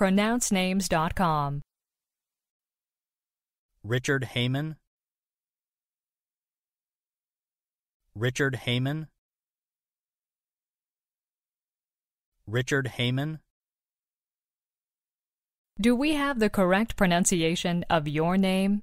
pronouncenames.com. Richard Hayman Richard Hayman Richard Hayman Do we have the correct pronunciation of your name?